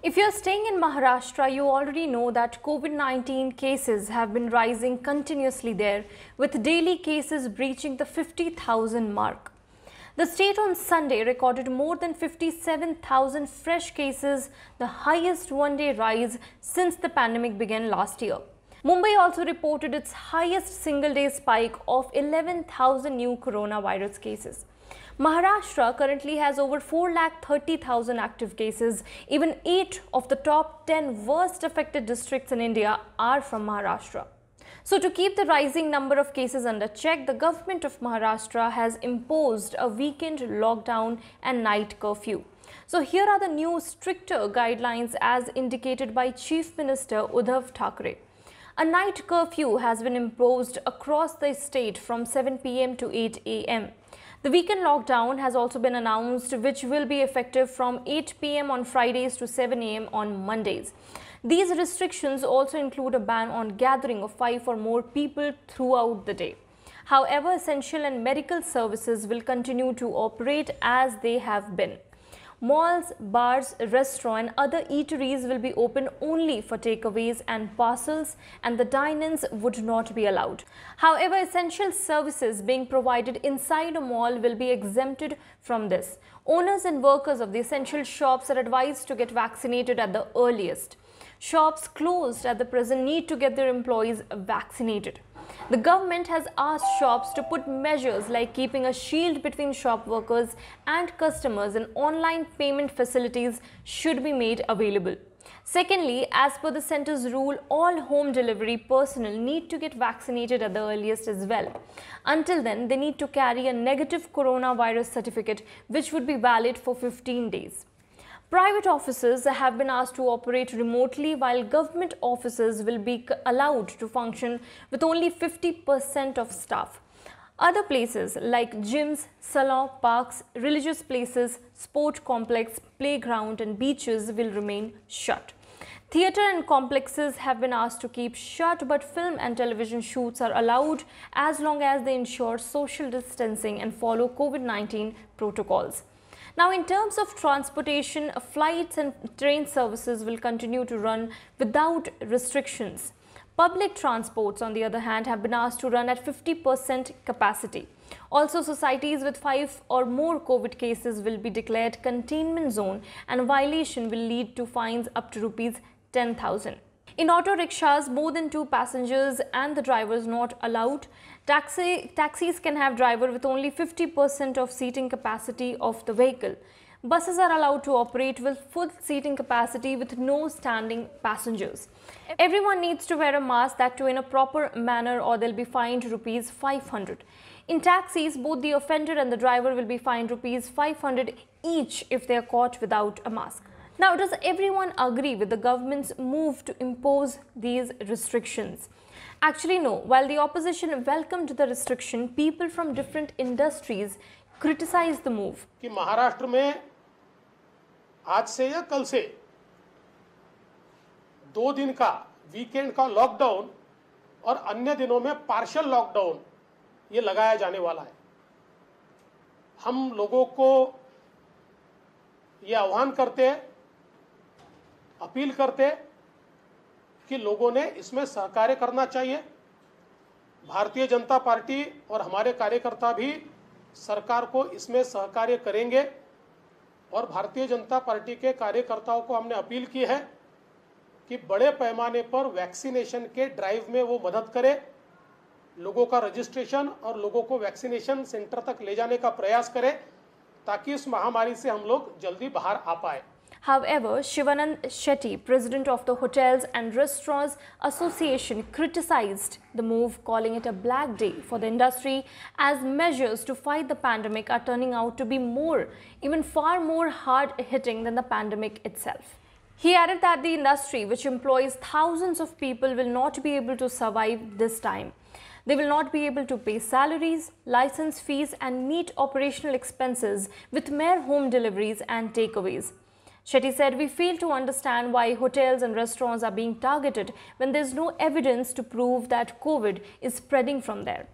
If you're staying in Maharashtra, you already know that COVID-19 cases have been rising continuously there with daily cases breaching the 50,000 mark. The state on Sunday recorded more than 57,000 fresh cases, the highest one-day rise since the pandemic began last year. Mumbai also reported its highest single-day spike of 11,000 new coronavirus cases. Maharashtra currently has over 4 lakh 30,000 active cases. Even 8 of the top 10 worst affected districts in India are from Maharashtra. So to keep the rising number of cases under check, the government of Maharashtra has imposed a weekend lockdown and night curfew. So here are the new stricter guidelines as indicated by Chief Minister Uddhav Thackeray. A night curfew has been imposed across the state from 7 pm to 8 am. The weekend lockdown has also been announced, which will be effective from 8 p.m. on Fridays to 7 a.m. on Mondays. These restrictions also include a ban on gathering of five or more people throughout the day. However, essential and medical services will continue to operate as they have been. Malls, bars, restaurants, other eateries will be open only for takeaways and parcels and the dine-ins would not be allowed. However, essential services being provided inside a mall will be exempted from this. Owners and workers of the essential shops are advised to get vaccinated at the earliest. Shops closed at the present need to get their employees vaccinated. The government has asked shops to put measures like keeping a shield between shop workers and customers and online payment facilities should be made available. Secondly, as per the center's rule, all home delivery personnel need to get vaccinated at the earliest as well. Until then, they need to carry a negative coronavirus certificate which would be valid for 15 days. Private offices have been asked to operate remotely while government offices will be allowed to function with only 50% of staff. Other places like gyms, salon, parks, religious places, sport complex, playground and beaches will remain shut. Theatre and complexes have been asked to keep shut but film and television shoots are allowed as long as they ensure social distancing and follow COVID-19 protocols. Now, in terms of transportation, flights and train services will continue to run without restrictions. Public transports, on the other hand, have been asked to run at 50% capacity. Also, societies with five or more COVID cases will be declared containment zone and violation will lead to fines up to rupees 10,000. In auto rickshaws, more than two passengers and the driver is not allowed. Taxi, taxis can have driver with only 50% of seating capacity of the vehicle. Buses are allowed to operate with full seating capacity with no standing passengers. Everyone needs to wear a mask that too in a proper manner or they'll be fined rupees 500. In taxis, both the offender and the driver will be fined rupees 500 each if they are caught without a mask. Now, does everyone agree with the government's move to impose these restrictions? Actually, no. While the opposition welcomed the restriction, people from different industries criticized the move. कि Maharashtra में आज से या कल से दो ka का weekend का लॉकडाउन और अन्य दिनों में पार्शल लॉकडाउन ये लगाया जाने वाला है हम लोगों को ये आह्वान अपील करते कि लोगों ने इसमें सहकार्य करना चाहिए भारतीय जनता पार्टी और हमारे कार्यकर्ता भी सरकार को इसमें सहकार्य करेंगे और भारतीय जनता पार्टी के कार्यकर्ताओं को हमने अपील की है कि बड़े पैमाने पर वैक्सीनेशन के ड्राइव में वो मदद करें लोगों का रजिस्ट्रेशन और लोगों को वैक्सीनेशन सेंटर तक ले जाने का प्रयास करें ताकि इस महामारी से हम लोग जल्दी बाहर आ पाए However, Shivanand Shetty, president of the Hotels and Restaurants Association, criticized the move, calling it a black day for the industry as measures to fight the pandemic are turning out to be more, even far more hard hitting than the pandemic itself. He added that the industry, which employs thousands of people, will not be able to survive this time. They will not be able to pay salaries, license fees, and meet operational expenses with mere home deliveries and takeaways. Shetty said, We fail to understand why hotels and restaurants are being targeted when there's no evidence to prove that COVID is spreading from there.